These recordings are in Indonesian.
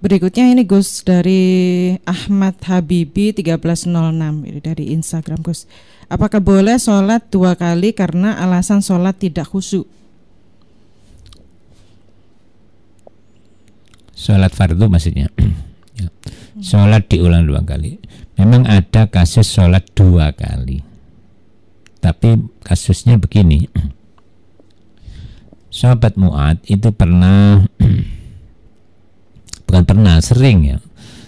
Berikutnya ini Gus dari Ahmad Habibi 1306 ini dari Instagram Gus. Apakah boleh sholat dua kali karena alasan sholat tidak khusyuk? Sholat fardu maksudnya. Ya. Sholat diulang dua kali. Memang ada kasus sholat dua kali. Tapi kasusnya begini. Sobat Mu'ad itu pernah sering ya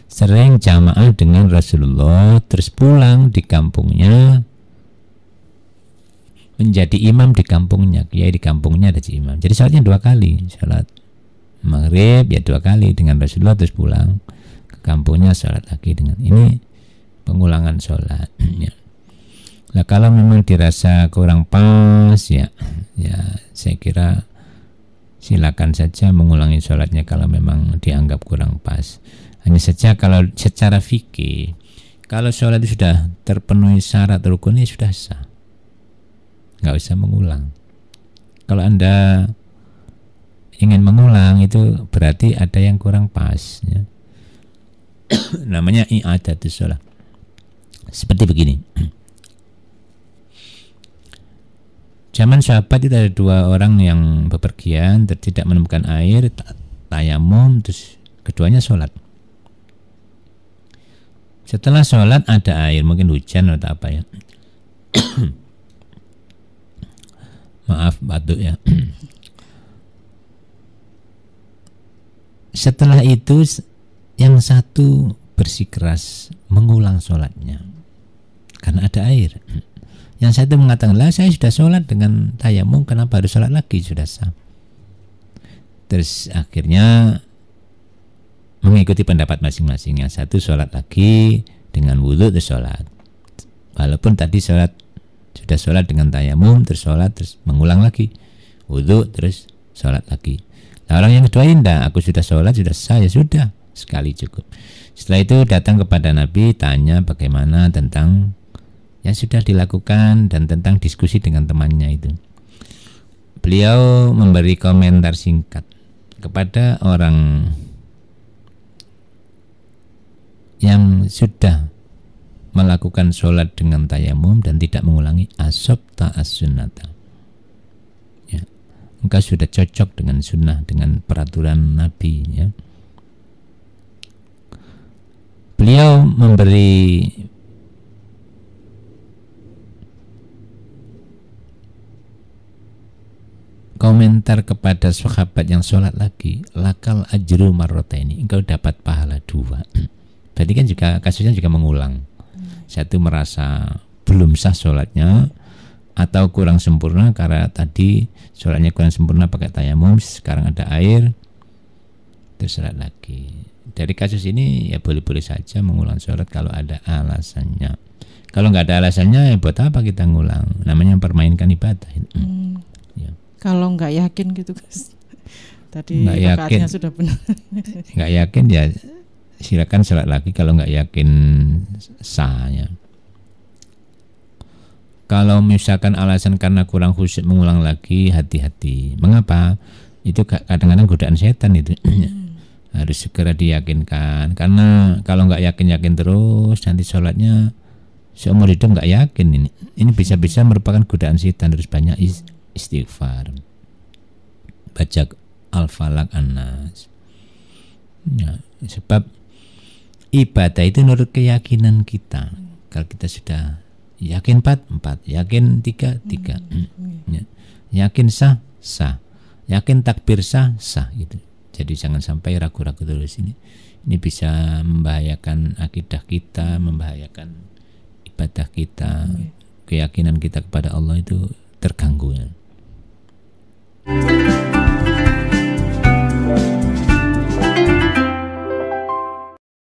sering jamaah dengan Rasulullah terus pulang di kampungnya menjadi imam di kampungnya kiai ya, di kampungnya ada imam jadi sholatnya dua kali sholat maghrib ya dua kali dengan Rasulullah terus pulang ke kampungnya sholat lagi dengan ini pengulangan sholat ya. Nah, kalau memang dirasa kurang pas ya ya saya kira silakan saja mengulangi sholatnya kalau memang dianggap kurang pas. Hanya saja kalau secara fikih, kalau sholat itu sudah terpenuhi syarat rukunnya sudah sah. Nggak usah mengulang. Kalau Anda ingin mengulang itu berarti ada yang kurang pas. Ya. Namanya i'adatus sholat. Seperti begini. zaman sahabat itu ada dua orang yang bepergian tidak menemukan air tayamum terus keduanya sholat setelah sholat ada air mungkin hujan atau apa ya maaf batuk ya setelah itu yang satu bersikeras mengulang sholatnya karena ada air yang satu mengatakan, lah saya sudah sholat dengan tayamum, kenapa harus sholat lagi? Sudah sah. Terus akhirnya mengikuti pendapat masing-masing. Yang satu sholat lagi dengan wudhu terus sholat. Walaupun tadi sholat sudah sholat dengan tayamum terus sholat terus mengulang lagi wudhu terus sholat lagi. Nah, orang yang kedua indah, aku sudah sholat sudah sah ya sudah sekali cukup. Setelah itu datang kepada Nabi tanya bagaimana tentang yang sudah dilakukan dan tentang diskusi dengan temannya itu. Beliau memberi komentar singkat kepada orang yang sudah melakukan sholat dengan tayamum dan tidak mengulangi asob ta'as sunnata. Ya, engkau sudah cocok dengan sunnah, dengan peraturan Nabi. Ya. Beliau memberi komentar kepada sahabat yang sholat lagi lakal ajru marrota ini engkau dapat pahala dua berarti kan juga kasusnya juga mengulang satu merasa belum sah sholatnya atau kurang sempurna karena tadi sholatnya kurang sempurna pakai tayamum sekarang ada air terus sholat lagi dari kasus ini ya boleh-boleh saja mengulang sholat kalau ada alasannya kalau nggak ada alasannya ya buat apa kita ngulang namanya mempermainkan ibadah hmm kalau nggak yakin gitu guys tadi nggak yakin sudah benar nggak yakin ya silakan sholat lagi kalau nggak yakin sahnya kalau misalkan alasan karena kurang khusyuk mengulang lagi hati-hati mengapa itu kadang-kadang godaan setan itu hmm. harus segera diyakinkan karena kalau nggak yakin yakin terus nanti sholatnya seumur hidup nggak yakin ini ini bisa-bisa merupakan godaan setan harus banyak is istighfar baca al-falak anas ya, sebab ibadah itu menurut keyakinan kita kalau kita sudah yakin empat empat yakin tiga tiga hmm, iya. Ya. yakin sah sah yakin takbir sah sah gitu jadi jangan sampai ragu-ragu terus ini ini bisa membahayakan akidah kita membahayakan ibadah kita hmm, iya. keyakinan kita kepada Allah itu terganggu ya. Música